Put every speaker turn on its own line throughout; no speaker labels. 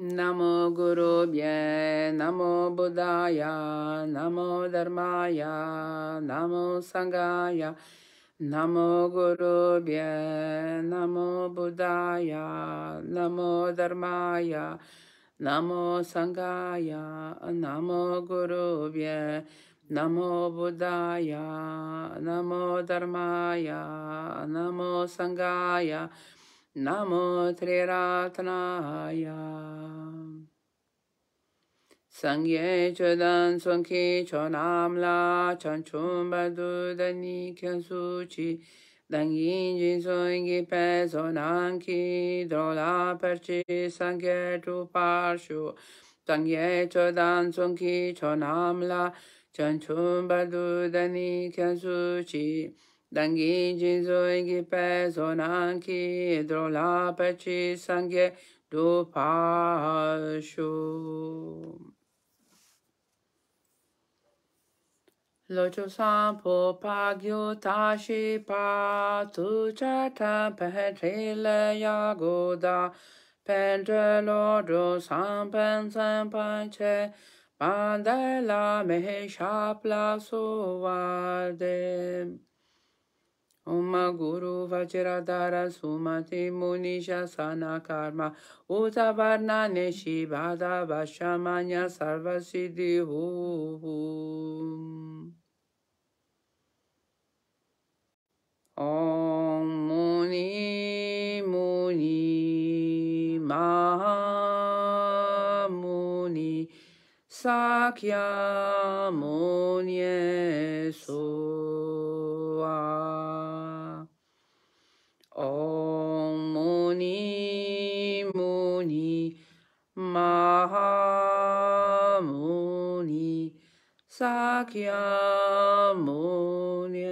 Namo Gurubye, Namo Buddhaya, Namo Dharmaya, Namo Sangaya, Namo Gurubye, Namo Buddhaya, Namo Dharmaya, Namo Sangaya, Namo Gurubye, Namo Buddhaya, Namo Dharmaya, Namo Sangaya, namo tre ratnaya sangye chodan sonke chonam la chan chum ni kyan su chi jin son gi pe so nan sangye tu par sangye chodan sonke chonam la chan chum ni kyan su Danghi jinzoi gi pe zonanki drola peci sangye du pashu. Locho sampo pagyo tashi pa tu chata petrile yagoda pendra lodro sampan sampanche pandala mehishapla suvarde. Uma Guru Vajradhara Sumati Munisha Sana Karma Uta Neshi Bhada Vashamanya Sarva Om Muni Muni Maha Muni Sakya Sakyamuni Sakyamuni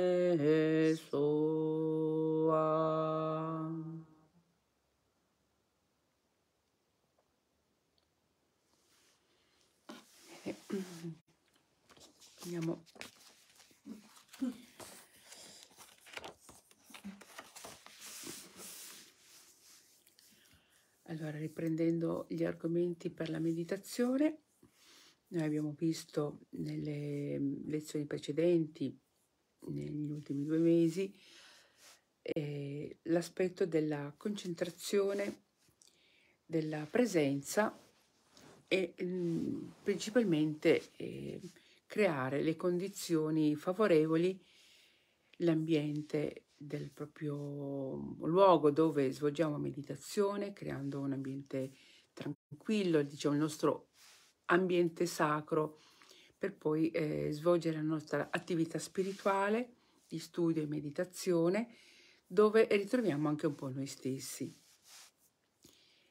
Sakyamuni Allora, riprendendo gli argomenti per la meditazione, noi abbiamo visto nelle mm, lezioni precedenti, negli ultimi due mesi, eh, l'aspetto della concentrazione della presenza e mh, mm, principalmente eh, creare le condizioni favorevoli, l'ambiente del proprio mhmm, luogo dove svolgiamo meditazione, creando un ambiente tranquillo, diciamo il nostro ambiente sacro, per poi eh, svolgere la nostra attività spirituale di studio e meditazione, dove ritroviamo anche un po' noi stessi.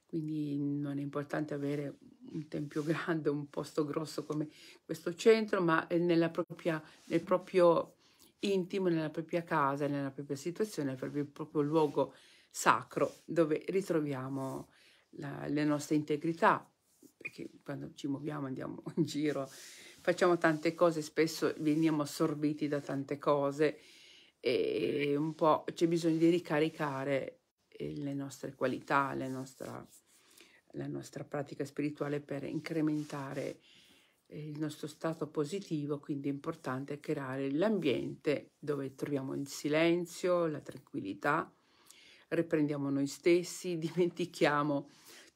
Quindi non è importante avere un tempio grande, un posto grosso come questo centro, ma eh, nella propria, nel proprio intimo nella propria casa, nella propria situazione, nel il proprio luogo sacro dove ritroviamo la, la nostra integrità, perché quando ci muoviamo andiamo in giro, facciamo tante cose, spesso veniamo assorbiti da tante cose e un po' c'è bisogno di ricaricare eh, le nostre qualità, le nostra, la nostra pratica spirituale per incrementare il nostro stato positivo, quindi è importante creare l'ambiente dove troviamo il silenzio, la tranquillità, riprendiamo noi stessi, dimentichiamo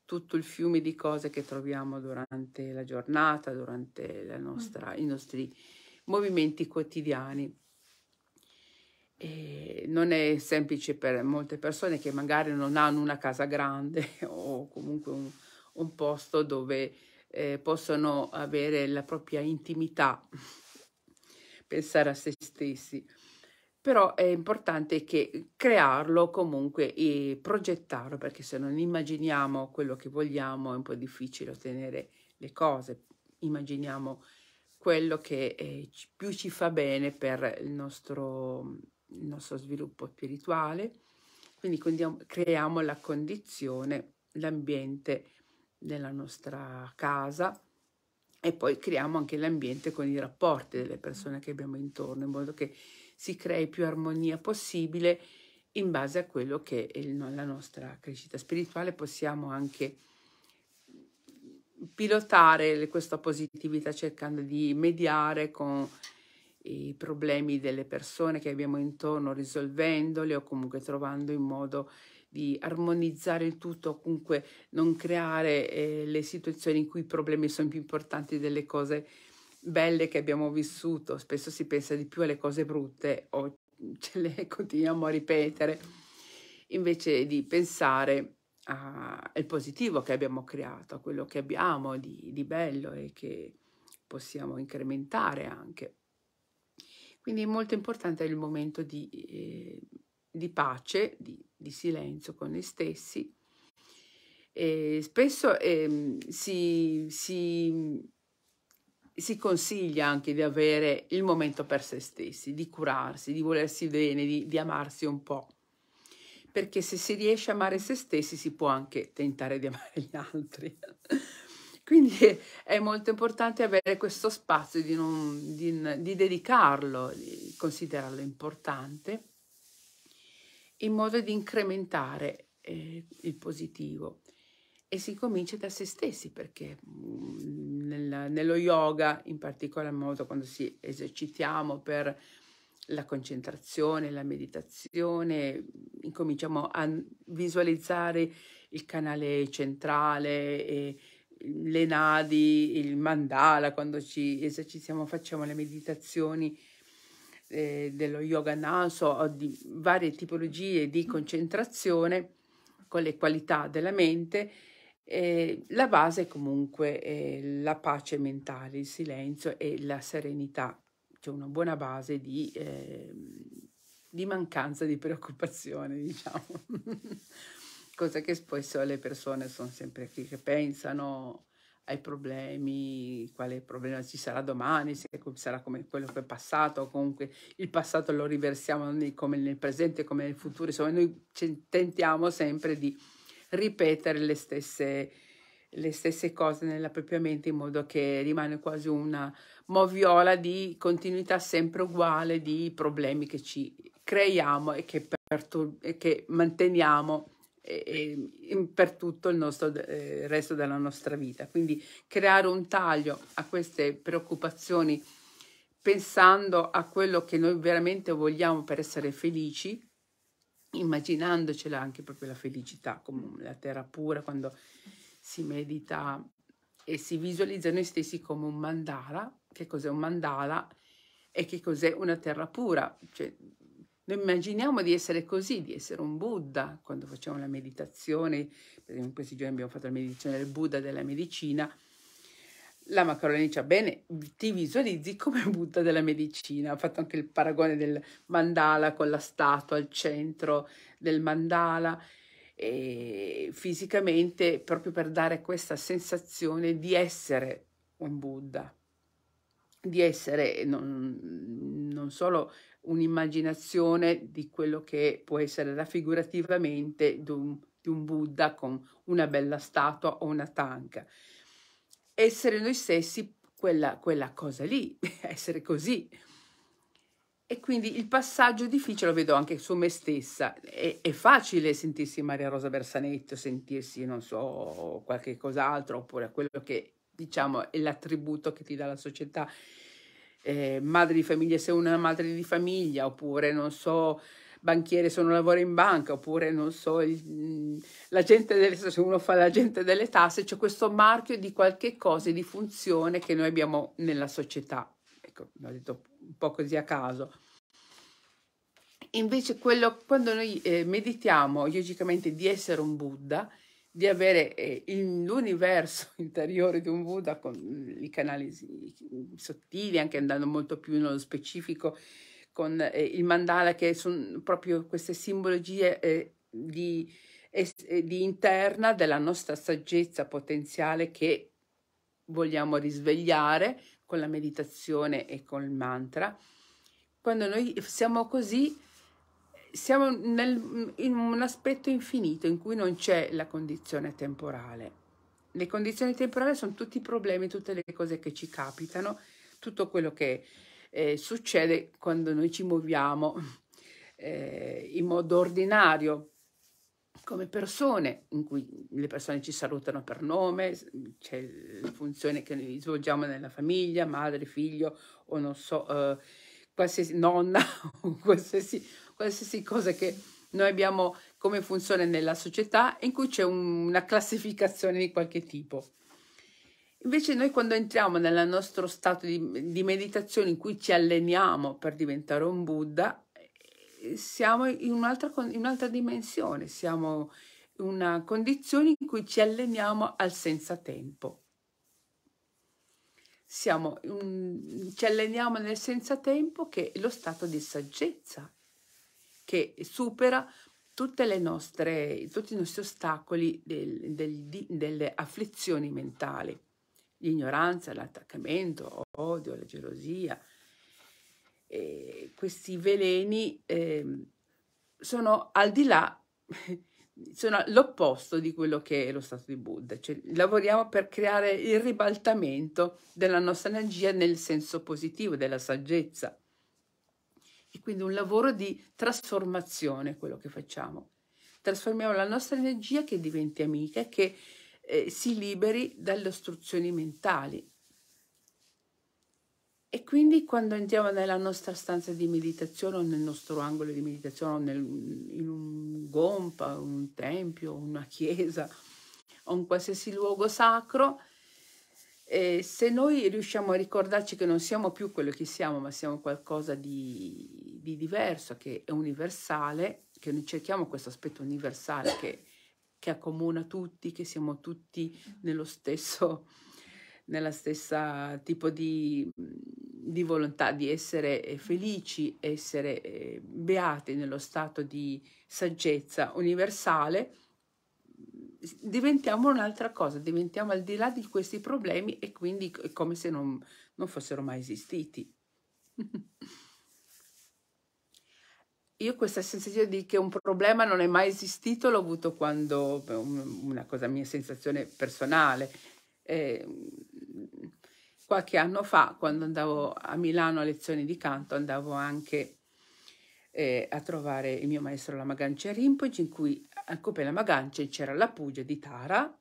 tutto il fiume di cose che troviamo durante la giornata, durante nostra, mm. i nostri movimenti quotidiani. E non è semplice per molte persone che magari non hanno una casa grande o comunque un, un posto dove eh, possono avere la propria intimità, pensare a se stessi. Però è importante che crearlo comunque e progettarlo, perché se non immaginiamo quello che vogliamo è un po' difficile ottenere le cose. Immaginiamo quello che eh, più ci fa bene per il nostro, il nostro sviluppo spirituale. Quindi, quindi creiamo la condizione, l'ambiente nella nostra casa e poi creiamo anche l'ambiente con i rapporti delle persone che abbiamo intorno in modo che si crei più armonia possibile in base a quello che è la nostra crescita spirituale possiamo anche pilotare questa positività cercando di mediare con i problemi delle persone che abbiamo intorno risolvendoli o comunque trovando in modo di armonizzare il tutto, comunque non creare eh, le situazioni in cui i problemi sono più importanti delle cose belle che abbiamo vissuto. Spesso si pensa di più alle cose brutte o ce le continuiamo a ripetere, invece di pensare al positivo che abbiamo creato, a quello che abbiamo di, di bello e che possiamo incrementare anche. Quindi è molto importante il momento di eh, di pace, di, di silenzio con noi stessi. E spesso eh, si, si, si consiglia anche di avere il momento per se stessi, di curarsi, di volersi bene, di, di amarsi un po' perché se si riesce a amare se stessi si può anche tentare di amare gli altri. Quindi è molto importante avere questo spazio, di, non, di, di dedicarlo, di considerarlo importante in modo di incrementare eh, il positivo. E si comincia da se stessi perché mh, mm, nel, nello yoga, in particolar modo quando si esercitiamo per la concentrazione, la meditazione, incominciamo a visualizzare il canale centrale, e le nadi, il mandala, quando ci esercitiamo facciamo le meditazioni eh, dello yoga naso o di varie tipologie di concentrazione con le qualità della mente, eh, la base è comunque eh, la pace mentale, il silenzio e la serenità, cioè una buona base di, ehm, di mancanza di preoccupazione, diciamo. Cosa che spesso le persone sono sempre qui che pensano, ai problemi, quale problema ci sarà domani, se sarà come quello che è passato, comunque il passato lo riversiamo come nel presente, come nel futuro, insomma noi tentiamo sempre di ripetere le stesse, le stesse cose nella propria mente in modo che rimane quasi una moviola di continuità sempre uguale di problemi che ci creiamo e che, e che manteniamo e, e per tutto il, nostro, eh, resto della nostra vita. Quindi creare un taglio a queste preoccupazioni pensando a quello che noi veramente vogliamo per essere felici, immaginandocela anche proprio la felicità, come la terra pura, quando si medita e si visualizza noi stessi come un mandala. Che cos'è un mandala? E che cos'è una terra pura? Cioè, noi immaginiamo di essere così, di essere un Buddha, quando facciamo la meditazione, per in questi giorni abbiamo fatto la meditazione del Buddha della medicina, la Macaroni dice, bene, ti visualizzi come Buddha della medicina. Ha fatto anche il paragone del mandala con la statua al centro del mandala, e fisicamente proprio per dare questa sensazione di essere un Buddha, di essere non, non solo un'immaginazione di quello che può essere raffigurativamente di un, di un Buddha con una bella statua o una tanca. Essere noi stessi quella, quella cosa lì, essere così. E quindi il passaggio difficile lo vedo anche su me stessa. È, è, facile sentirsi Maria Rosa Bersanetto, sentirsi, non so, qualche cos'altro, oppure quello che diciamo è l'attributo che ti dà la società eh, madre di famiglia se una madre di famiglia, oppure non so, banchiere se uno lavora in banca, oppure non so, il, mm, l'agente delle, se uno fa l'agente delle tasse, c'è questo marchio di qualche cosa, di funzione che noi abbiamo nella società. Ecco, l'ho detto un po' così a caso. Invece quello, quando noi eh, meditiamo logicamente di essere un Buddha, di avere eh, in, l'universo interiore di un Buddha con i canali sottili, anche andando molto più nello specifico, con eh, il mandala, che sono proprio queste simbologie eh, di, eh, di interna della nostra saggezza potenziale che vogliamo risvegliare con la meditazione e col mantra. Quando noi siamo così, siamo nel, in un aspetto infinito in cui non c'è la condizione temporale. Le condizioni temporali sono tutti i problemi, tutte le cose che ci capitano, tutto quello che eh, succede quando noi ci muoviamo eh, in modo ordinario come persone, in cui le persone ci salutano per nome, c'è la funzione che noi svolgiamo nella famiglia, madre, figlio o non so, eh, qualsiasi nonna o qualsiasi qualsiasi cosa che noi abbiamo come funzione nella società in cui c'è un, una classificazione di qualche tipo. Invece noi quando entriamo nel nostro stato di, di meditazione in cui ci alleniamo per diventare un Buddha, eh, siamo in un'altra, in un'altra dimensione, siamo in una condizione in cui ci alleniamo al senza tempo. Siamo, um, ci alleniamo nel senza tempo che è lo stato di saggezza, che supera tutte le nostre, tutti i nostri ostacoli del, del, di, delle afflizioni mentali, l'ignoranza, l'attaccamento, l'odio, la gelosia.
E
questi veleni eh, sono al di là, sono l'opposto di quello che è lo stato di Buddha. Cioè, lavoriamo per creare il ribaltamento della nostra energia nel senso positivo, della saggezza. E quindi un lavoro di trasformazione quello che facciamo. Trasformiamo la nostra energia che diventi amica, che eh, si liberi dalle ostruzioni mentali. E quindi quando entriamo nella nostra stanza di meditazione o nel nostro angolo di meditazione o nel, in un gompa, un tempio, una chiesa o in qualsiasi luogo sacro, e se noi riusciamo a ricordarci che non siamo più quello che siamo, ma siamo qualcosa di, di diverso, che è universale, che noi cerchiamo questo aspetto universale che, che, accomuna tutti, che siamo tutti nello stesso, nella stessa tipo di, di volontà di essere eh, felici, essere eh, beati nello stato di saggezza universale, diventiamo un'altra cosa, diventiamo al di là di questi problemi e quindi è come se non, non fossero mai esistiti. Io questa sensazione di che un problema non è mai esistito l'ho avuto quando, una cosa mia sensazione personale, eh, qualche anno fa quando andavo a Milano a lezioni di canto andavo anche eh, a trovare il mio maestro Lama Gancia Rinpoche in cui a eh, Copella Magancia c'era la Puglia di Tara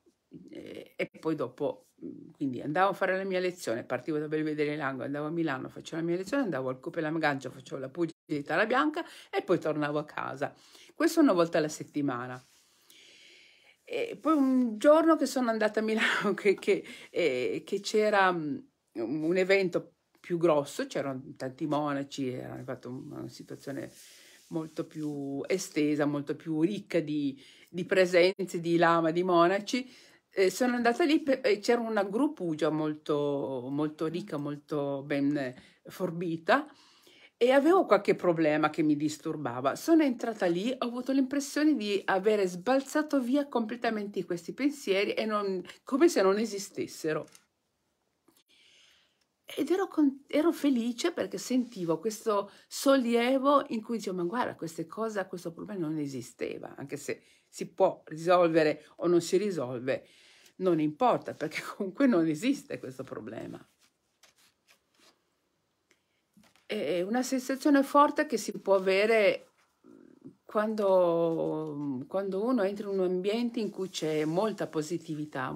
eh, e poi dopo mm, quindi andavo a fare la mia lezione, partivo da Belvedere in Lango, andavo a Milano, facevo la mia lezione, andavo al Copella Magancia, facevo la Puglia di Tara Bianca e poi tornavo a casa. Questo una volta alla settimana. E poi un giorno che sono andata a Milano, che, che, eh, che c'era mm, un evento più grosso, c'erano tanti monaci, era arrivata una situazione molto più estesa, molto più ricca di, di presenze, di lama, di monaci. Eh, sono andata lì e c'era una gruppugia molto, molto ricca, molto ben forbita e avevo qualche problema che mi disturbava. Sono entrata lì, ho avuto l'impressione di avere sbalzato via completamente questi pensieri e non, come se non esistessero ed ero, con, ero, felice perché sentivo questo sollievo in cui dicevo ma guarda queste cose, questo problema non esisteva, anche se si può risolvere o non si risolve, non importa perché comunque non esiste questo problema. È una sensazione forte che si può avere quando, quando uno entra in un ambiente in cui c'è molta positività,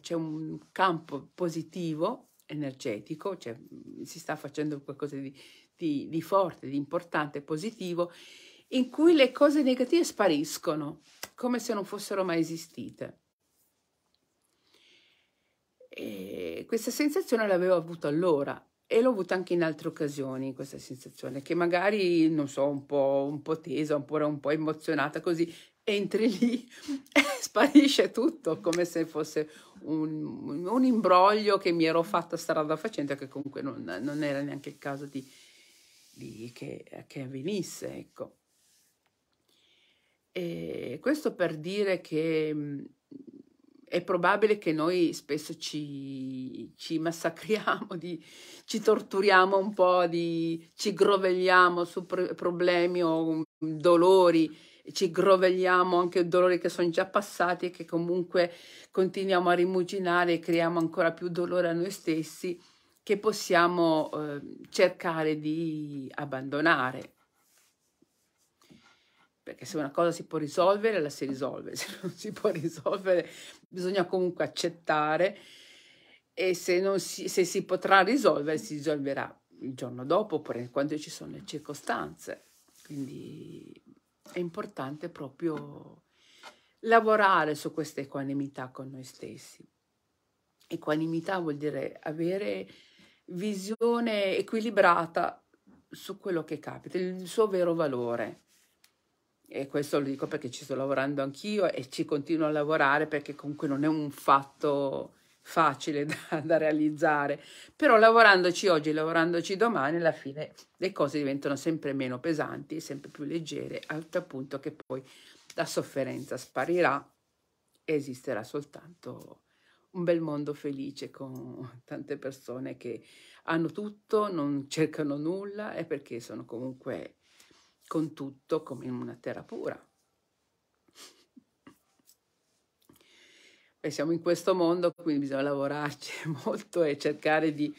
c'è un campo positivo energetico, cioè si sta facendo qualcosa di, di, di forte, di importante, positivo, in cui le cose negative spariscono, come se non fossero mai esistite. E questa sensazione l'avevo avuta allora e l'ho avuta anche in altre occasioni, questa sensazione, che magari, non so, un po', un po tesa, oppure un po' emozionata, così entri lì e sparisce tutto, come se fosse un, un, imbroglio che mi ero fatta strada facendo, che comunque non, non era neanche il caso di, di che, che, avvenisse, ecco. E questo per dire che è probabile che noi spesso ci, ci massacriamo, di, ci torturiamo un po', di, ci grovegliamo su problemi o dolori ci grovegliamo anche dolori che sono già passati e che comunque continuiamo a rimuginare e creiamo ancora più dolore a noi stessi che possiamo eh, cercare di abbandonare. Perché se una cosa si può risolvere, la si risolve, se non si può risolvere bisogna comunque accettare e se si, se si potrà risolvere si risolverà il giorno dopo oppure quando ci sono le circostanze. Quindi è importante proprio lavorare su questa equanimità con noi stessi. Equanimità vuol dire avere visione equilibrata su quello che capita, il suo vero valore. E questo lo dico perché ci sto lavorando anch'io e ci continuo a lavorare perché comunque non è un fatto facile da, da, realizzare, però lavorandoci oggi, lavorandoci domani, alla fine le cose diventano sempre meno pesanti, sempre più leggere, al punto che poi la sofferenza sparirà e esisterà soltanto un bel mondo felice con tante persone che hanno tutto, non cercano nulla e perché sono comunque con tutto come in una terra pura. e siamo in questo mondo, quindi bisogna lavorarci molto e cercare di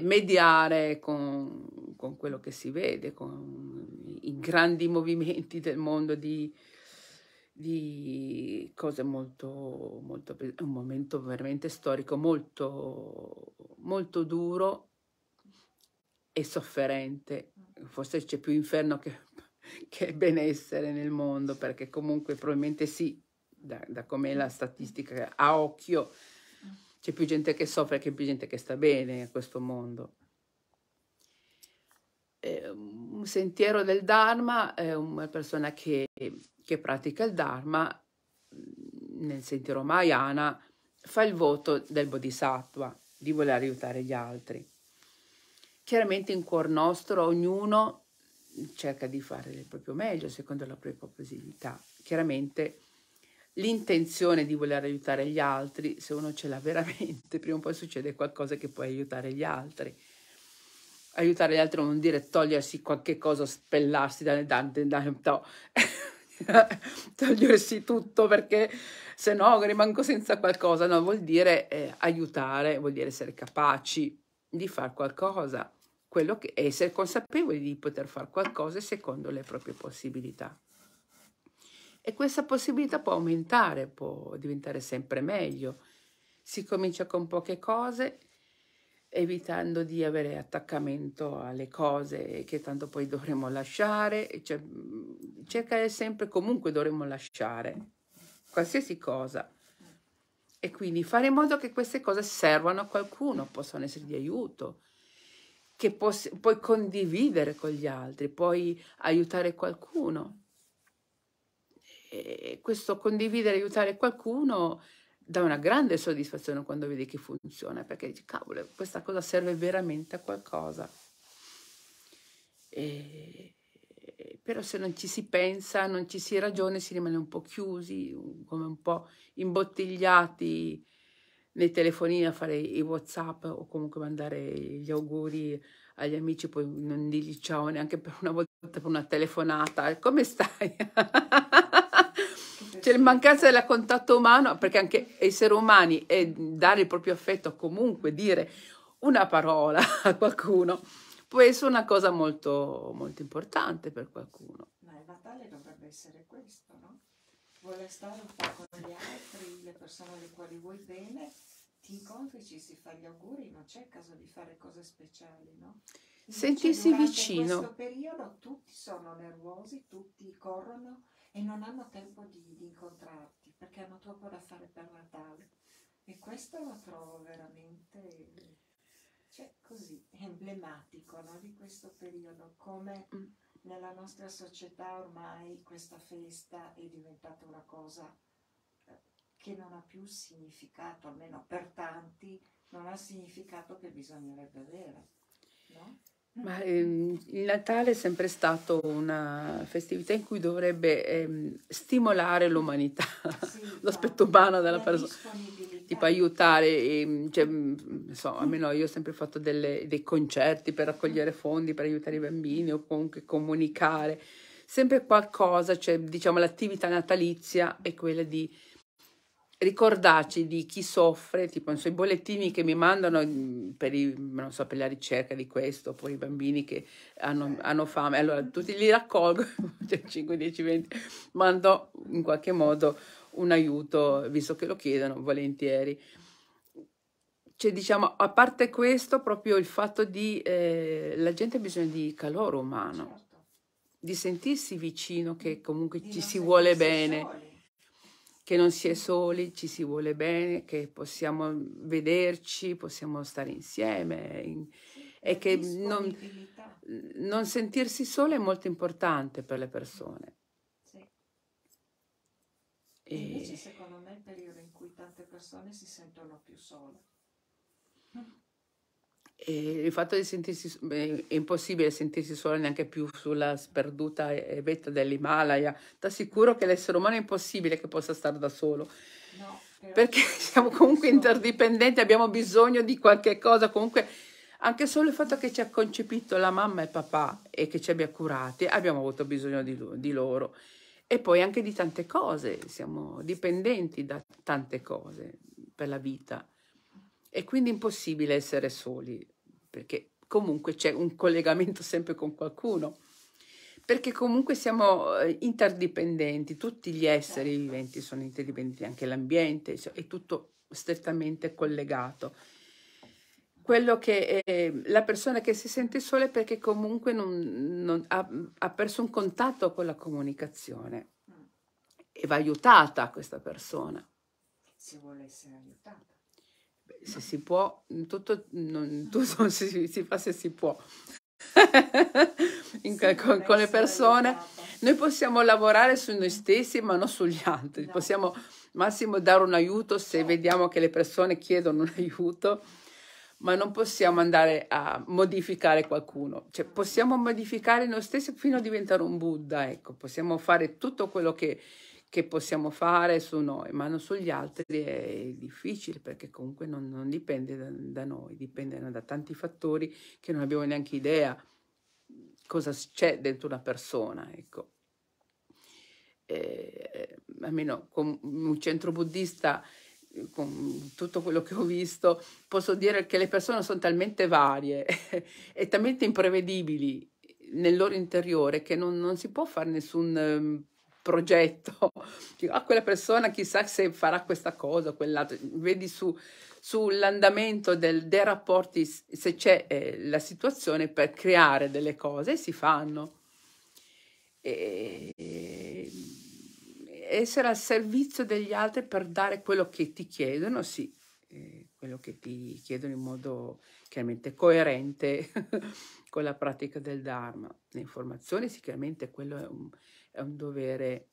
mediare con, con quello che si vede, con i grandi movimenti del mondo di, di cose molto, molto, un momento veramente storico molto, molto duro e sofferente. Forse c'è più inferno che, che benessere nel mondo, perché comunque probabilmente sì, da, da com'è la statistica a occhio, c'è più gente che soffre che più gente che sta bene in questo mondo. Eh, un sentiero del Dharma è una persona che, che pratica il Dharma nel sentiero Mahayana fa il voto del Bodhisattva di voler aiutare gli altri. Chiaramente in cuor nostro ognuno cerca di fare il proprio meglio secondo la propria possibilità. Chiaramente l'intenzione di voler aiutare gli altri, se uno ce l'ha veramente, prima o poi succede qualcosa che può aiutare gli altri. Aiutare gli altri non vuol dire togliersi qualche cosa, spellarsi dalle dante, da, no. togliersi tutto perché se no rimango senza qualcosa, no, vuol dire eh, aiutare, vuol dire essere capaci di fare qualcosa, quello che, essere consapevoli di poter fare qualcosa secondo le proprie possibilità. E questa possibilità può aumentare, può diventare sempre meglio. Si comincia con poche cose, evitando di avere attaccamento alle cose che tanto poi dovremo lasciare, cioè, cercare sempre comunque dovremmo lasciare qualsiasi cosa e quindi fare in modo che queste cose servano a qualcuno, possano essere di aiuto, che puoi condividere con gli altri, puoi aiutare qualcuno questo condividere, aiutare qualcuno dà una grande soddisfazione quando vedi che funziona, perché dici, cavolo, questa cosa serve veramente a qualcosa. E, però se non ci si pensa, non ci si ragiona, si rimane un po' chiusi, come un po' imbottigliati nei telefonini a fare i whatsapp o comunque mandare gli auguri agli amici, poi non dirgli ciao neanche per una volta, per una telefonata, come stai? C'è la mancanza del contatto umano, perché anche essere umani e dare il proprio affetto, comunque dire una parola a qualcuno, può essere una cosa molto, molto importante per qualcuno.
Ma il Natale dovrebbe essere questo, no? Vuole stare un po' con gli altri, le persone alle quali vuoi bene, ti incontri, ci si fa gli auguri, non c'è caso di fare cose speciali, no? Sentirsi vicino. In questo periodo tutti sono nervosi, tutti corrono, e non hanno tempo di, di incontrarti perché hanno troppo da fare per Natale. E questo lo trovo veramente cioè, così, emblematico no? di questo periodo, come mm. nella nostra società ormai questa festa è diventata una cosa eh, che non ha più significato, almeno per tanti non ha significato che bisognerebbe avere. No?
Ma, ehm, il Natale è sempre stato una festività in cui dovrebbe ehm, stimolare l'umanità, sì, l'aspetto umano della persona, tipo aiutare, ehm, cioè, mm, so, almeno io ho sempre fatto delle, dei concerti per raccogliere fondi, per aiutare i bambini o comunque comunicare, sempre qualcosa, cioè, diciamo l'attività natalizia è quella di ricordarci di chi soffre, tipo non so, i bollettini che mi mandano mm, per, i, so, per la ricerca di questo, poi i bambini che hanno, eh. hanno, fame, allora tutti li raccolgo, cioè 5, 10, 20, mando in qualche modo un aiuto, visto che lo chiedono volentieri. Cioè, diciamo, a parte questo, proprio il fatto di... Eh, la gente ha bisogno di calore umano, certo. di sentirsi vicino, che comunque di ci si vuole bene. Soli che non si è soli, ci si vuole bene, che possiamo vederci, possiamo stare insieme in, e che non, non, sentirsi sole è molto importante per le persone.
Sì. E invece secondo me è il periodo in cui tante persone si sentono più sole.
E eh, il fatto di sentirsi è impossibile sentirsi solo neanche più sulla sperduta vetta dell'Himalaya. Ti assicuro che l'essere umano è impossibile che possa stare da solo. No, perché siamo comunque interdipendenti, abbiamo bisogno di qualche cosa, comunque anche solo il fatto che ci ha concepito la mamma e il papà e che ci abbia curati, abbiamo avuto bisogno di, di loro. E poi anche di tante cose, siamo dipendenti da tante cose per la vita. E quindi impossibile essere soli perché comunque c'è un collegamento sempre con qualcuno, perché comunque siamo eh, interdipendenti, tutti gli esseri certo. viventi sono interdipendenti, anche l'ambiente, è tutto strettamente collegato. Quello che è, ehm, la persona che si sente sola è perché comunque non, non, ha, ha perso un contatto con la comunicazione mm. e va aiutata questa persona.
Se vuole essere aiutata
se si può, mm, tutto, non, tutto si, si, fa se si può. In, sì, con, con, le persone noi possiamo lavorare su noi stessi ma non sugli altri no. Esatto. possiamo massimo dare un aiuto se certo. vediamo che le persone chiedono un aiuto ma non possiamo andare a modificare qualcuno cioè possiamo modificare noi stessi fino a diventare un Buddha ecco possiamo fare tutto quello che che possiamo fare su noi, ma non sugli altri è difficile perché comunque non, non dipende da, da, noi, dipende da tanti fattori che non abbiamo neanche idea cosa c'è dentro una persona, ecco. Eh, almeno con un centro buddista con tutto quello che ho visto, posso dire che le persone sono talmente varie e talmente imprevedibili nel loro interiore che non, non si può fare nessun ehm, progetto, dico, ah, quella persona chissà se farà questa cosa o quell'altra, vedi su, sull'andamento del, dei rapporti se c'è eh, la situazione per creare delle cose e si fanno. E, essere al servizio degli altri per dare quello che ti chiedono, sì, eh, quello che ti chiedono in modo chiaramente coerente con la pratica del Dharma. Le informazioni sicuramente quello è un è un dovere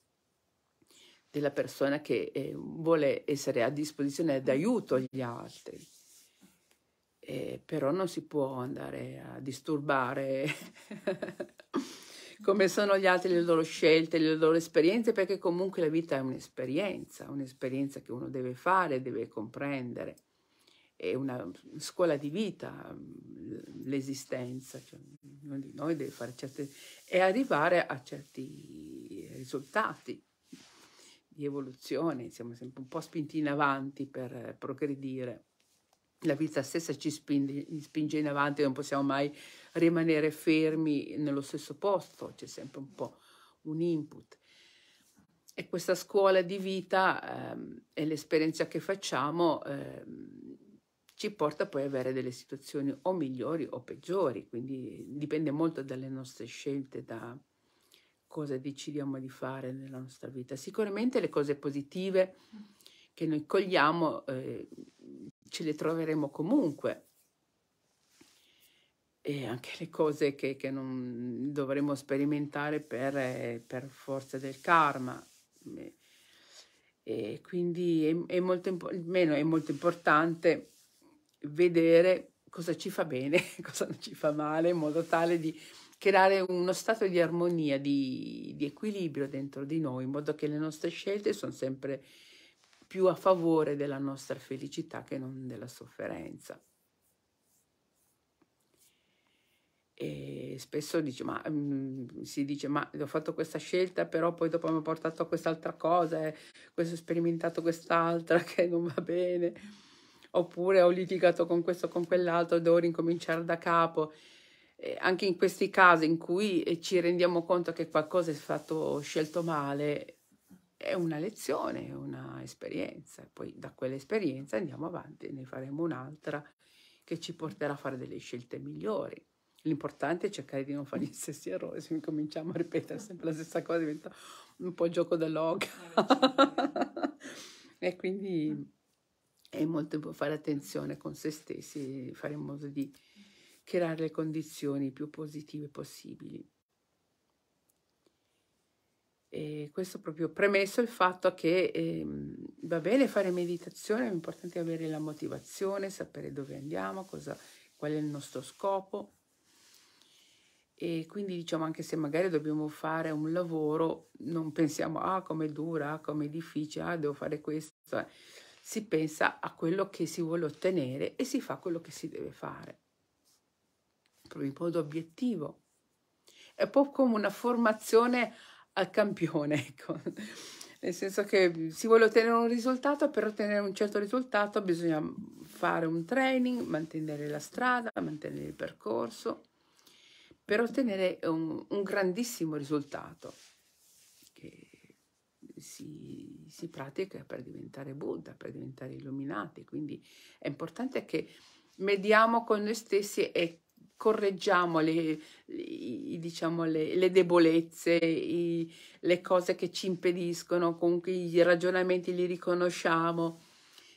della persona che eh, vuole essere a disposizione d'aiuto agli altri. Eh, però non si può andare a disturbare come sono gli altri, le loro scelte, le loro esperienze, perché comunque la vita è un'esperienza, un'esperienza che uno deve fare, deve comprendere è una scuola di vita mm, l'esistenza, cioè ognuno di noi deve fare certe e arrivare a certi risultati di evoluzione, siamo sempre un po' spinti in avanti per progredire. La vita stessa ci spinge, spinge in avanti, non possiamo mai rimanere fermi nello stesso posto, c'è sempre un po' un input. E questa scuola di vita ehm, e l'esperienza che facciamo ehm, ci porta poi ad avere delle situazioni o migliori o peggiori, quindi dipende molto dalle nostre scelte, da cosa decidiamo di fare nella nostra vita. Sicuramente le cose positive che noi cogliamo eh, ce le troveremo comunque, e anche le cose che, che non dovremo sperimentare per, eh, per, forza del karma. E quindi è, è molto, meno è molto importante vedere cosa ci fa bene, cosa non ci fa male, in modo tale di creare uno stato di armonia, di, di equilibrio dentro di noi, in modo che le nostre scelte sono sempre più a favore della nostra felicità che non della sofferenza. E spesso dice, ma, mh, mm", si dice ma ho fatto questa scelta però poi dopo mi ha portato a quest'altra cosa eh, questo ho sperimentato quest'altra che non va bene oppure ho litigato con questo o con quell'altro, devo ricominciare da capo. Eh, anche in questi casi in cui eh, ci rendiamo conto che qualcosa è stato scelto male, è una lezione, è un'esperienza. Poi da quell'esperienza andiamo avanti, ne faremo un'altra che ci porterà a fare delle scelte migliori. L'importante è cercare di non fare gli stessi errori, se cominciamo a ripetere sempre la stessa cosa diventa un po' il gioco dell'oca. Eh certo. e quindi è molto fare attenzione con se stessi, fare in modo di creare le condizioni più positive possibili. E questo proprio premesso il fatto che eh, va bene fare meditazione, è importante avere la motivazione, sapere dove andiamo, cosa, qual è il nostro scopo. E quindi diciamo anche se magari dobbiamo fare un lavoro, non pensiamo ah come dura, ah come difficile, ah devo fare questo. Eh si pensa a quello che si vuole ottenere e si fa quello che si deve fare. Proprio in modo obiettivo. È un po' come una formazione al campione, ecco. nel senso che si vuole ottenere un risultato, per ottenere un certo risultato bisogna fare un training, mantenere la strada, mantenere il percorso, per ottenere un, un grandissimo risultato si, si pratica per diventare Buddha, per diventare illuminati. Quindi è importante che mediamo con noi stessi e correggiamo le, i, diciamo, le, le debolezze, i, le cose che ci impediscono, comunque i ragionamenti li riconosciamo.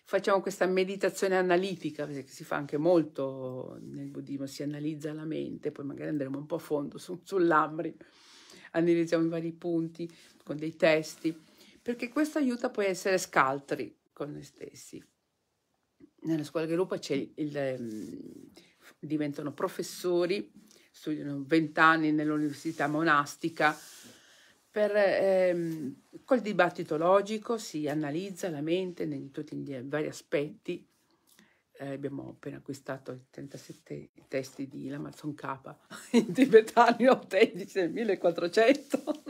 Facciamo questa meditazione analitica, che si fa anche molto nel buddismo, si analizza la mente, poi magari andremo un po' a fondo su, sull'amri, analizziamo i vari punti con dei testi perché questo aiuta poi a essere scaltri con noi stessi. Nella scuola di Lupa c'è il, il, ehm, diventano professori, studiano vent'anni nell'università monastica, per, ehm, col dibattito logico si analizza la mente in tutti i vari aspetti. Eh, abbiamo appena acquistato 37 testi di Lamazon Kappa in tibetano 13 del 1400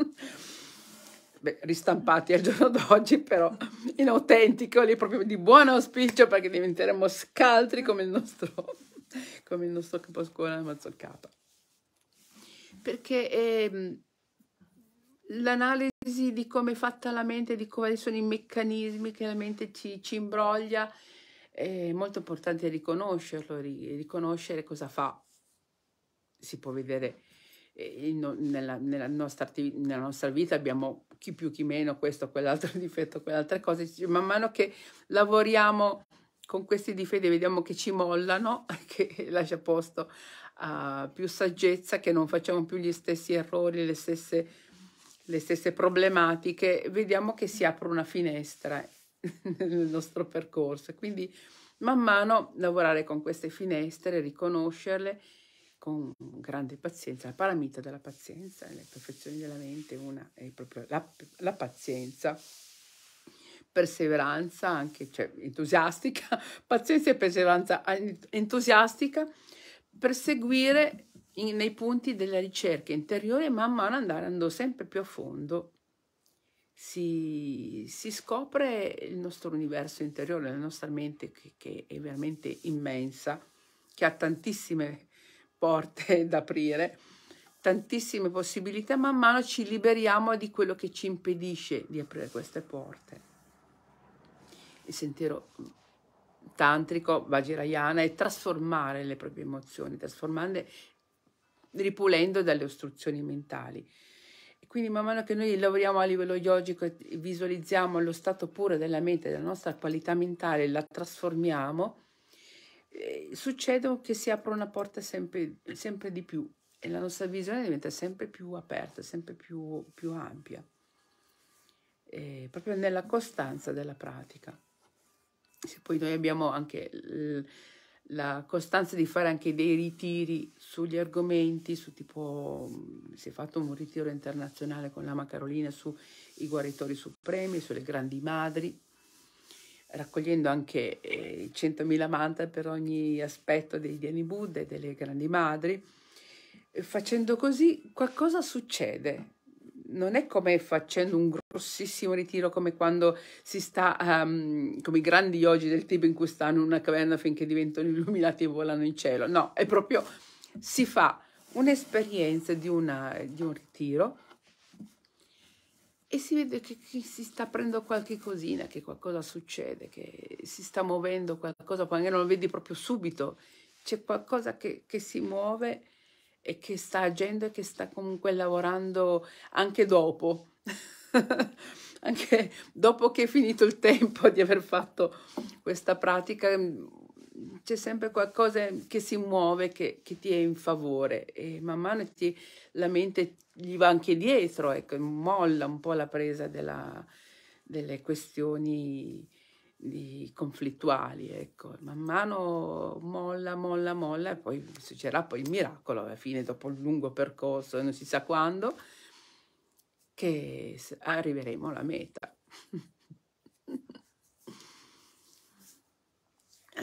beh, ristampati al giorno d'oggi, però in autentico, lì proprio di buon auspicio perché diventeremo scaltri come il nostro, come il nostro caposcuola Mazzoccata. Perché eh, l'analisi di come è fatta la mente, di quali sono i meccanismi che la mente ci, ci imbroglia, è molto importante riconoscerlo, riconoscere cosa fa. Si può vedere nella, nella, nostra, nella, nostra, vita abbiamo chi più chi meno questo, quell'altro difetto, quell'altra cosa. Man mano che lavoriamo con questi difetti vediamo che ci mollano, che lascia posto a più saggezza, che non facciamo più gli stessi errori, le stesse, le stesse problematiche, vediamo che si apre una finestra nel nostro percorso. Quindi man mano lavorare con queste finestre, riconoscerle con grande pazienza, la paramita della pazienza, le perfezioni della mente, una è proprio la, la pazienza, perseveranza, anche cioè, entusiastica, pazienza e perseveranza ah, entusiastica, perseguire in, nei punti della ricerca interiore man mano andando sempre più a fondo. Si, si scopre il nostro universo interiore, la nostra mente che, che è veramente immensa, che ha tantissime porte da aprire, tantissime possibilità, man mano ci liberiamo di quello che ci impedisce di aprire queste porte. Il sentiero tantrico, Vajrayana, è trasformare le proprie emozioni, trasformarle, ripulendo dalle ostruzioni mentali. quindi man mano che noi lavoriamo a livello yogico e visualizziamo lo stato puro della mente, della nostra qualità mentale, la trasformiamo, eh, succede che si apre una porta sempre, sempre, di più e la nostra visione diventa sempre più aperta, sempre più, più ampia, eh, proprio nella costanza della pratica. Se poi noi abbiamo anche la costanza di fare anche dei ritiri sugli argomenti, su tipo mm, si è fatto un ritiro internazionale con l'Ama Carolina sui guaritori supremi, sulle grandi madri, raccogliendo anche eh, 100.000 mantra per ogni aspetto dei Dhyani Buddha e delle grandi madri. Facendo così qualcosa succede. Non è come facendo un grossissimo ritiro, come quando si sta, um, come i grandi yogi del tipo in cui stanno in una caverna finché diventano illuminati e volano in cielo. No, è proprio, si fa un'esperienza di, una, di un ritiro e si vede che, che, si sta prendendo qualche cosina, che qualcosa succede, che si sta muovendo qualcosa, poi magari non lo vedi proprio subito, c'è qualcosa che, che si muove e che sta agendo e che sta comunque lavorando anche dopo, anche dopo che è finito il tempo di aver fatto questa pratica, c'è sempre qualcosa che si muove, che, che, ti è in favore e man mano ti, la mente gli va anche dietro, ecco, molla un po' la presa della, delle questioni conflittuali, ecco, man mano molla, molla, molla e poi succederà poi il miracolo alla fine dopo un lungo percorso, non si sa quando, che arriveremo alla meta.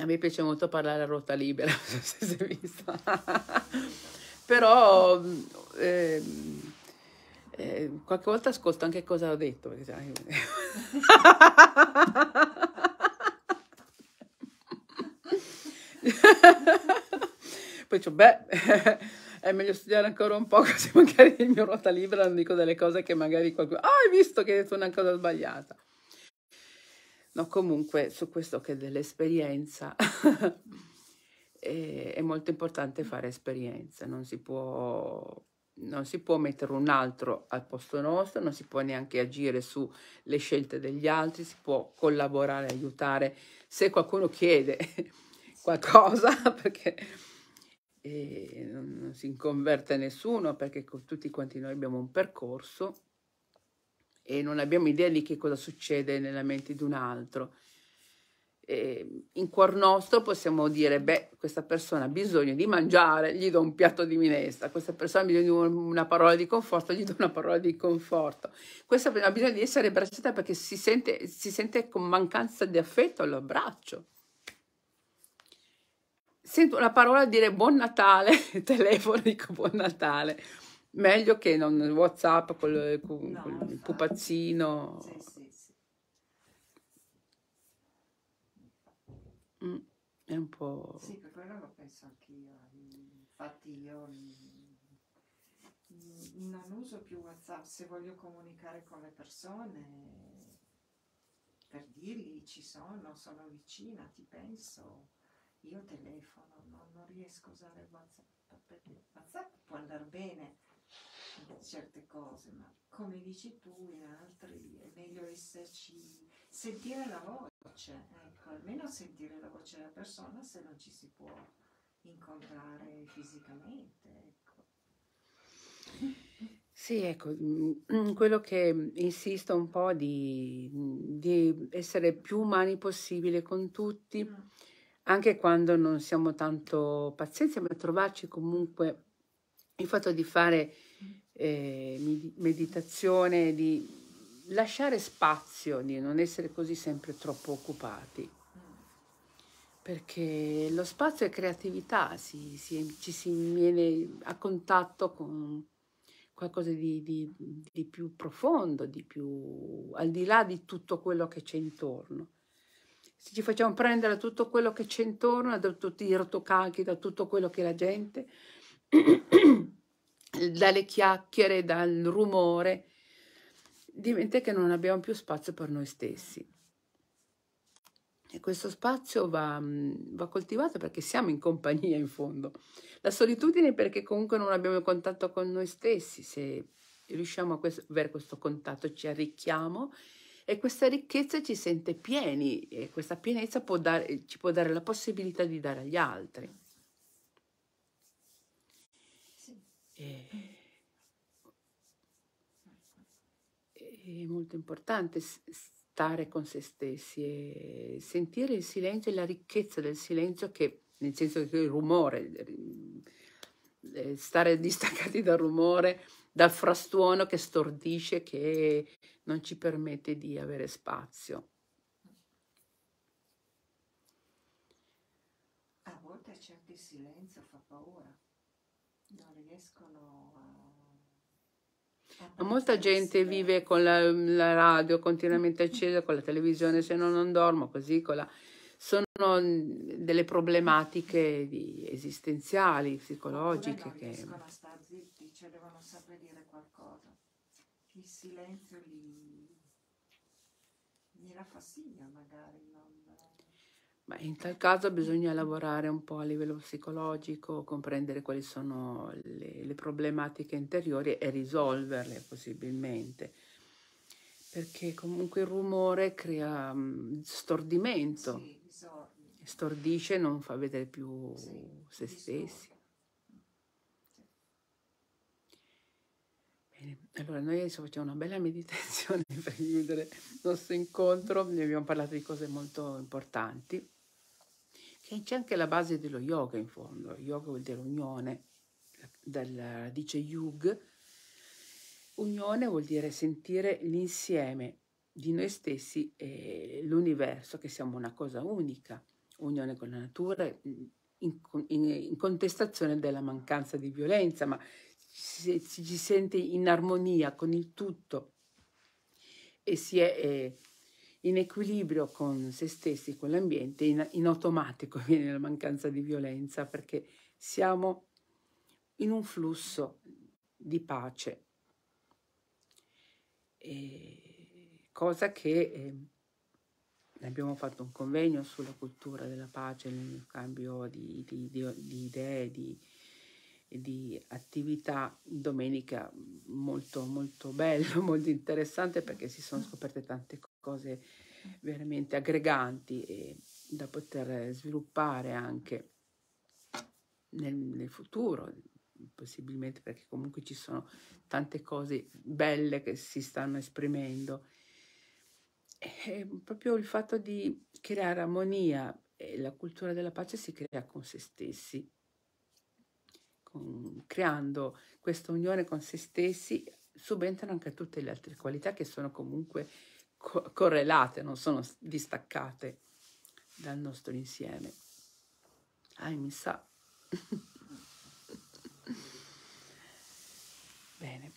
A me piace molto parlare a ruota libera, se si è vista. Però eh, eh, qualche volta ascolto anche cosa ho detto. Perché, sai, Poi dico, beh, è meglio studiare ancora un po', così magari il mio ruota libera non dico delle cose che magari qualcuno... Ah, hai visto che hai detto una cosa sbagliata. No, comunque su questo che dell'esperienza è, è, molto importante fare esperienza, non si, può, non si può mettere un altro al posto nostro, non si può neanche agire sulle scelte degli altri, si può collaborare, aiutare. Se qualcuno chiede qualcosa, perché eh, non, si converte nessuno, perché tutti quanti noi abbiamo un percorso, e non abbiamo idea di che cosa succede nella mente di un altro. E in cuor nostro possiamo dire, beh, questa persona ha bisogno di mangiare, gli do un piatto di minestra, questa persona ha bisogno di una parola di conforto, gli do una parola di conforto. Questa persona ha bisogno di essere abbracciata perché si sente, si sente con mancanza di affetto abbraccio. Sento una parola dire buon Natale, telefono, dico buon Natale. Meglio che non WhatsApp con, col, no, col pupazzino. Sì, sì, sì. Mm, è un po'.
Sì, per quello lo penso anch'io. Infatti, io non uso più WhatsApp se voglio comunicare con le persone per dirgli ci sono, sono vicina, ti penso. Io telefono, non, non riesco a usare WhatsApp perché WhatsApp può andare bene certe cose, ma come dici tu in altri è meglio esserci, sentire la voce, ecco, almeno sentire la voce della persona se non ci si può incontrare fisicamente. Ecco.
Sì, ecco, mm, mm, quello che insisto un po' di, di essere più umani possibile con tutti, mm. anche quando non siamo tanto pazienti, ma trovarci comunque il fatto di fare eh, meditazione, di lasciare spazio, di non essere così sempre troppo occupati. Perché lo spazio è creatività, si, si, ci si viene a contatto con qualcosa di, di, di, più profondo, di più al di là di tutto quello che c'è intorno. Se ci facciamo prendere tutto quello che c'è intorno, da tutti i rotocalchi, da tutto quello che la gente, dalle chiacchiere, dal rumore, diventa che non abbiamo più spazio per noi stessi. E questo spazio va, va, coltivato perché siamo in compagnia in fondo. La solitudine perché comunque non abbiamo contatto con noi stessi. Se riusciamo a questo, avere questo contatto ci arricchiamo e questa ricchezza ci sente pieni e questa pienezza può dare, ci può dare la possibilità di dare agli altri. è, eh, eh, è molto importante stare con se stessi e sentire il silenzio e la ricchezza del silenzio che, nel senso che il rumore, eh, stare distaccati dal rumore, dal frastuono che stordisce, che non ci permette di avere spazio.
A volte c'è anche il silenzio, fa paura riescono
a... Molta gente vive con la, la radio continuamente accesa, con la televisione se no non dormo, così con la... Sono delle problematiche di, esistenziali, psicologiche. Non che... riescono a
stare zitti, cioè devono sempre dire qualcosa. Il silenzio li,
gli dà fastidio magari, no? Beh, in tal caso bisogna lavorare un po' a livello psicologico, comprendere quali sono le, le problematiche interiori e risolverle possibilmente, perché comunque il rumore crea mm, stordimento, sì, stordisce, non fa vedere più sì, se stessi. Allora, noi adesso facciamo una bella meditazione per chiudere il nostro incontro, ne abbiamo parlato di cose molto importanti. E C'è anche la base dello yoga in fondo, yoga vuol dire unione, dalla radice yug, unione vuol dire sentire l'insieme di noi stessi e l'universo, che siamo una cosa unica, unione con la natura, in, in, in contestazione della mancanza di violenza, ma ci, ci, si sente in armonia con il tutto e si è... Eh, in equilibrio con se stessi, con l'ambiente, in, in automatico viene la mancanza di violenza perché siamo in un flusso di pace, e cosa che eh, abbiamo fatto un convegno sulla cultura della pace, nel cambio di, di, di, di idee, di di attività domenica molto molto bello, molto interessante perché si sono scoperte tante cose veramente aggreganti e da poter sviluppare anche nel, nel futuro, possibilmente perché comunque ci sono tante cose belle che si stanno esprimendo. E proprio il fatto di creare armonia e la cultura della pace si crea con se stessi con, creando questa unione con se stessi, subentrano anche tutte le altre qualità che sono comunque co- correlate, non sono distaccate dal nostro insieme. Ai, mi sa. Bene,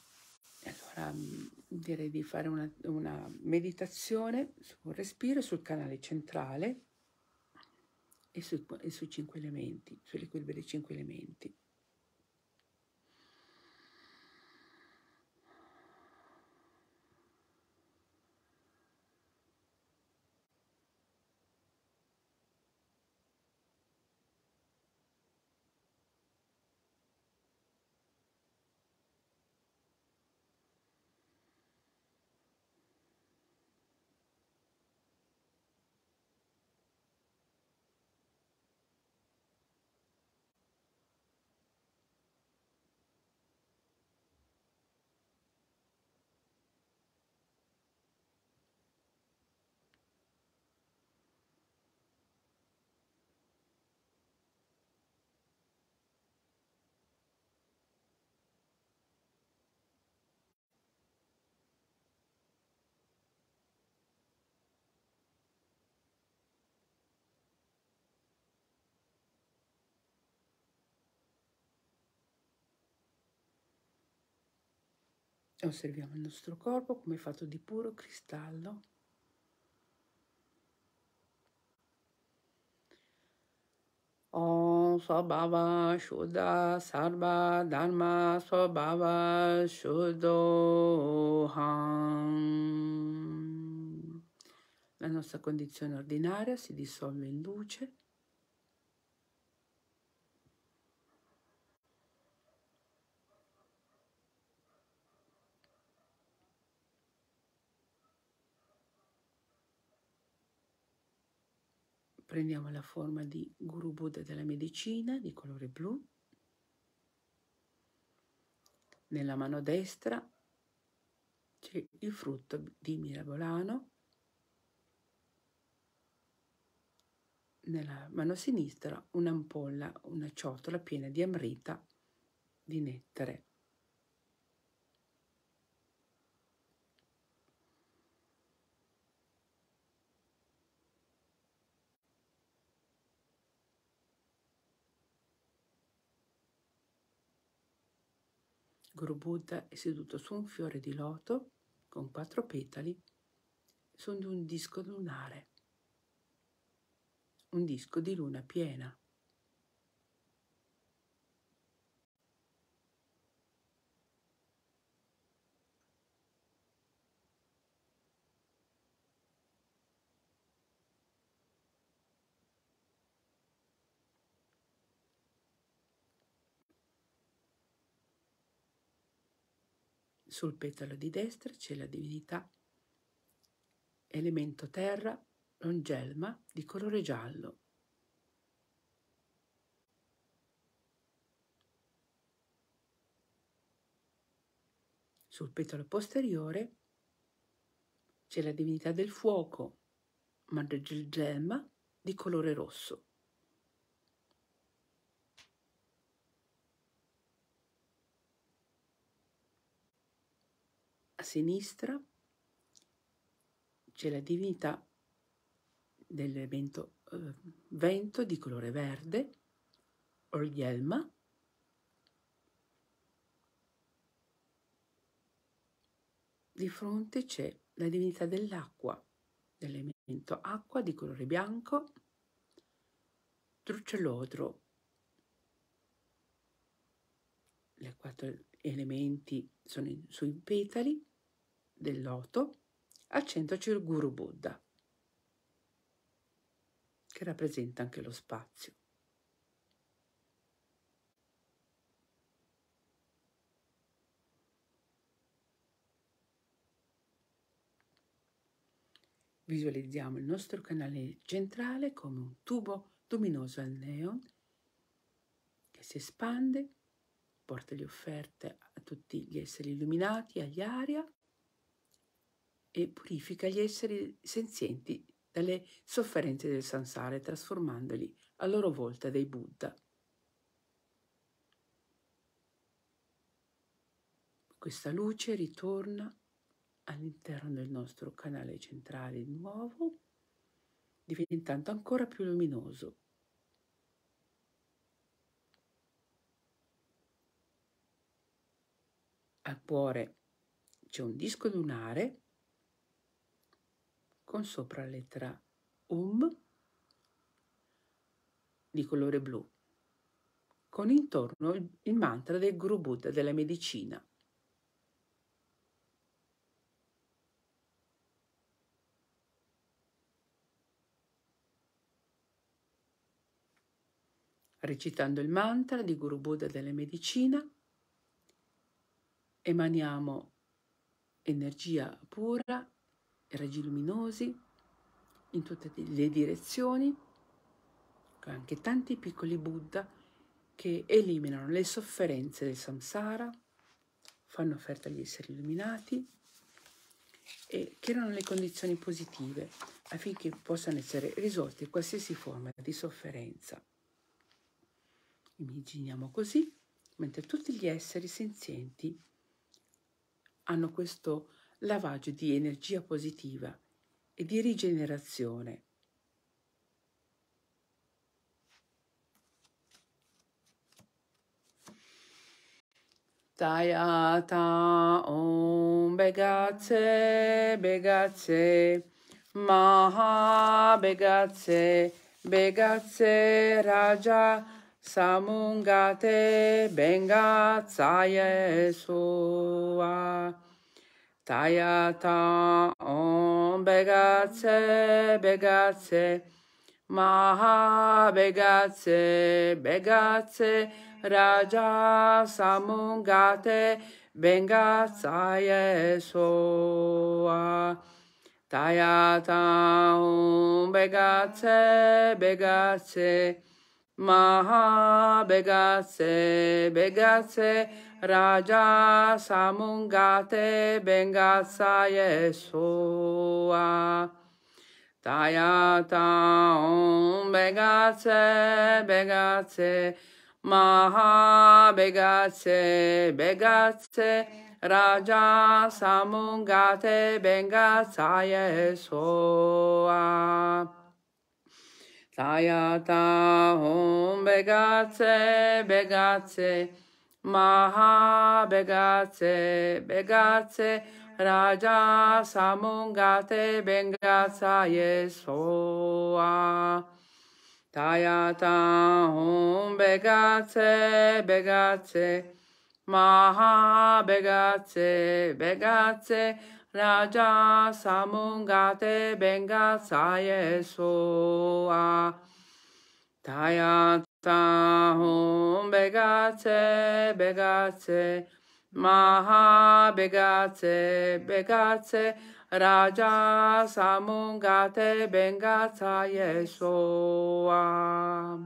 allora mm, direi di fare una, una meditazione sul respiro, sul canale centrale e, su, e sui cinque elementi, sull'equilibrio dei cinque elementi. Osserviamo il nostro corpo come fatto di puro cristallo. Om Swabhava Shuddha Sarva Dharma Swabhava Shuddhoham. La nostra condizione ordinaria si dissolve in luce Prendiamo la forma di Guru Buddha della medicina di colore blu. Nella mano destra c'è il frutto di mirabolano. Nella mano sinistra un'ampolla, una ciotola piena di amrita di nettare. Guru Buddha è seduto su un fiore di loto con quattro petali su di un disco lunare, un disco di luna piena. Sul petalo di destra c'è la divinità, elemento terra, longelma di colore giallo. Sul petalo posteriore c'è la divinità del fuoco, madregelma di colore rosso. a sinistra c'è la divinità dell'elemento eh, vento di colore verde, Orgelma, di fronte c'è la divinità dell'acqua, dell'elemento acqua di colore bianco, Trucciolodro. Le quattro elementi sono in, sui petali del loto, al centro c'è il Guru Buddha, che rappresenta anche lo spazio. Visualizziamo il nostro canale centrale come un tubo luminoso al neon che si espande, porta le offerte a tutti gli esseri illuminati, agli aria e purifica gli esseri senzienti dalle sofferenze del sansare, trasformandoli a loro volta dei Buddha. Questa luce ritorna all'interno del nostro canale centrale di nuovo, diventando ancora più luminoso. Al cuore c'è un disco lunare con sopra lettera UM di colore blu, con intorno il mantra del Guru Buddha della medicina. Recitando il mantra di Guru Buddha della medicina, emaniamo energia pura raggi luminosi in tutte le direzioni, anche tanti piccoli Buddha che eliminano le sofferenze del samsara, fanno offerta agli esseri illuminati e creano le condizioni positive affinché possano essere risolte qualsiasi forma di sofferenza. Immaginiamo così, mentre tutti gli esseri senzienti hanno questo lavaggio di energia positiva e di rigenerazione. Tayata Om Begatse Begatse Maha Begatse Begatse Raja Samungate Bengatsaye Soa Tayata om begatse begatse maha begatse begatse raja samungate bengatsaye soa. Tayata om begatse begatse maha begatse begatse Raja samungate bengatsa Yesua. Tayata om begatse begatse maha begatse begatse Raja samungate bengatsa Yesua. Tayata om begatse begatse Maha begatse, begatse, Raja samungate, bengata yesoa. Tayata hum begatse, begatse, Maha begatse, begatse, Raja samungate, bengata yesoa. Tayata Tahom begatze, begatze, Maha begatze, begatze, Raja samungate bengatza Yeshua.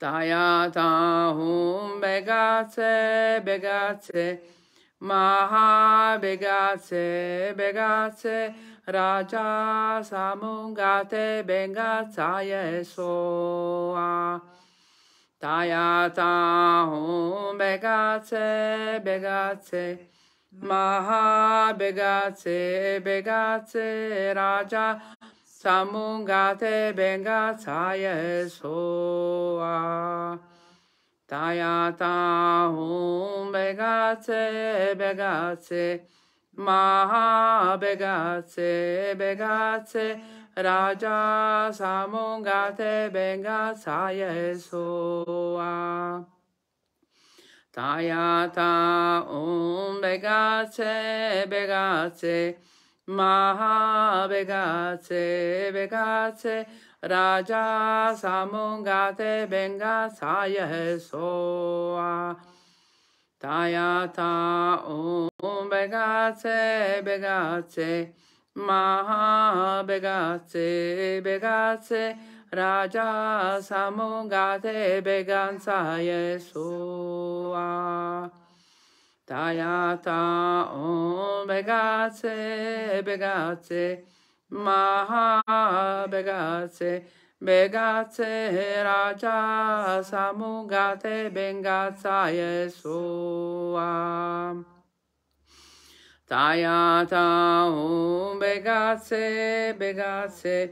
Taya tahum begatze, begatze, Maha begatze, begatze, raja samungate bengatzaia esoa. Taya tahum begatze, begatze, maha begatze, begatze, raja samungate bengatzaia esoa. Tayata hum begatse begatse maha begatse begatse raja samungate begatza Yesua. hum begatse begatse maha begatse begatse राजा सामुगाते बेङ्गासायः सोआ ताया था ॐ बेगा बेगासे महा बेगा से राजा सामुगाते बेगासाय सोआ ताया था ॐ बेगा से maha begatse begatse raja samugate bengatsa Yesua. Tayata um begatse begatse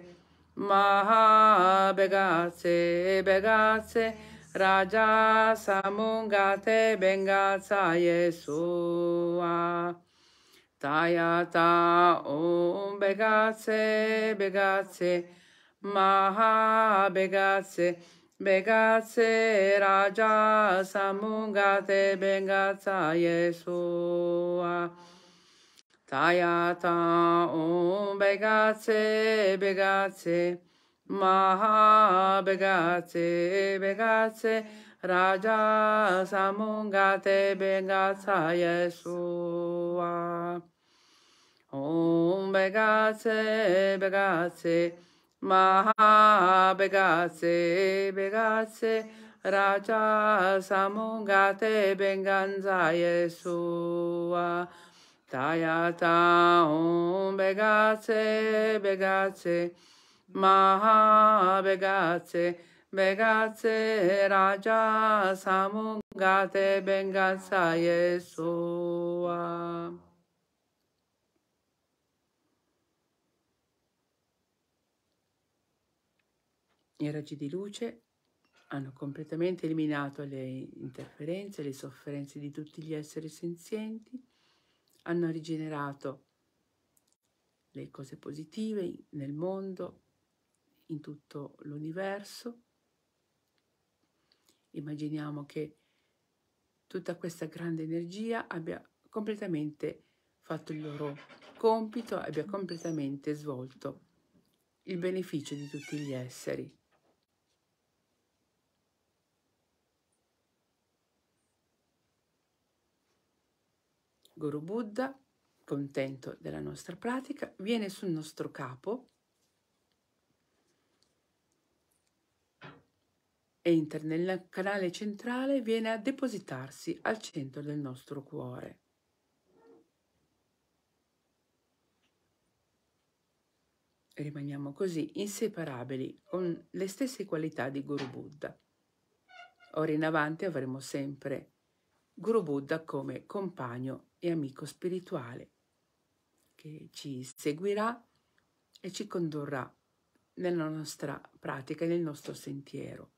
maha begatse begatse raja samugate bengatsa Yesua. Tayata om begatse begatse maha begatse begatse raja samungate begatsa Yesua Tayata om begatse begatse maha begatse begatse raja samungate begatsa Yesua ओम बेगासे बेगासे महा बेगासे बेगासे राजा सामुगाते बेंगांजा येसुआ तायाता ओम बेगासे बेगासे महा बेगासे बेगासे राजा सामुगाते बेंगांजा येसुआ I raggi di luce hanno completamente eliminato le interferenze, le sofferenze di tutti gli esseri senzienti, hanno rigenerato le cose positive nel mondo, in tutto l'universo. Immaginiamo che tutta questa grande energia abbia completamente fatto il loro compito, abbia completamente svolto il beneficio di tutti gli esseri. Guru Buddha, contento della nostra pratica, viene sul nostro capo entra nel canale centrale e viene a depositarsi al centro del nostro cuore. Rimaniamo così inseparabili con le stesse qualità di Guru Buddha. Ora in avanti avremo sempre Guru Buddha come compagno e amico spirituale che ci seguirà e ci condurrà nella nostra pratica e nel nostro sentiero.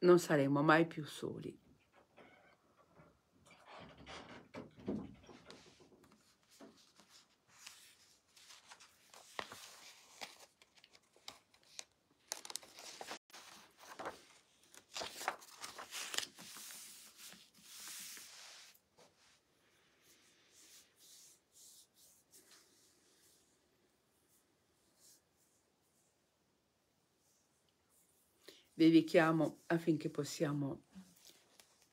Non saremo mai più soli. dedichiamo affinché possiamo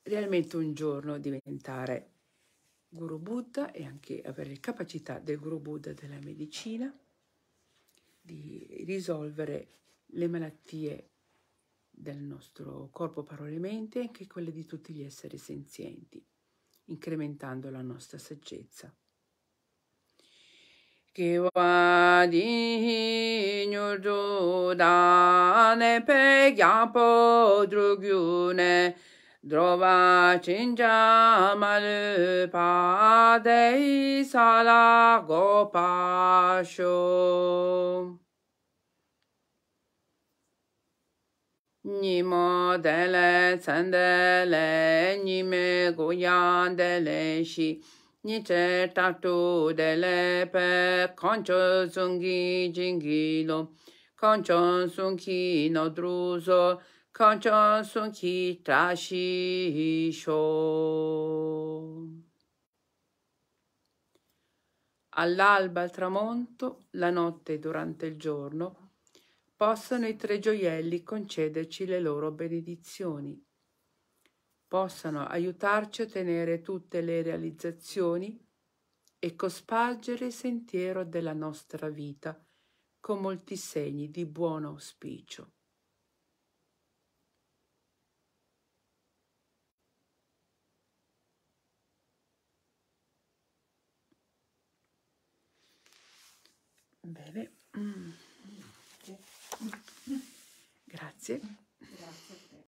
realmente un giorno diventare Guru Buddha e anche avere capacità del Guru Buddha della medicina di risolvere le malattie del nostro corpo, parole e mente e anche quelle di tutti gli esseri senzienti, incrementando la nostra saggezza. Kiwadihinyurdudane pegyapo drugyune Drova cinja malupa dei salagopasho Nimo dele tsendele, nime goyan dele shi ni che tak tu de le pe kan cho sung gi jing gi lo kan cho sung ki no dru zo kan cho sung ki ta shi sho all'alba al tramonto la notte e durante il giorno possano i tre gioielli concederci le loro benedizioni possano aiutarci a tenere tutte le realizzazioni e cospargere il sentiero della nostra vita con molti segni di buon auspicio.
Bene. Mm. Grazie.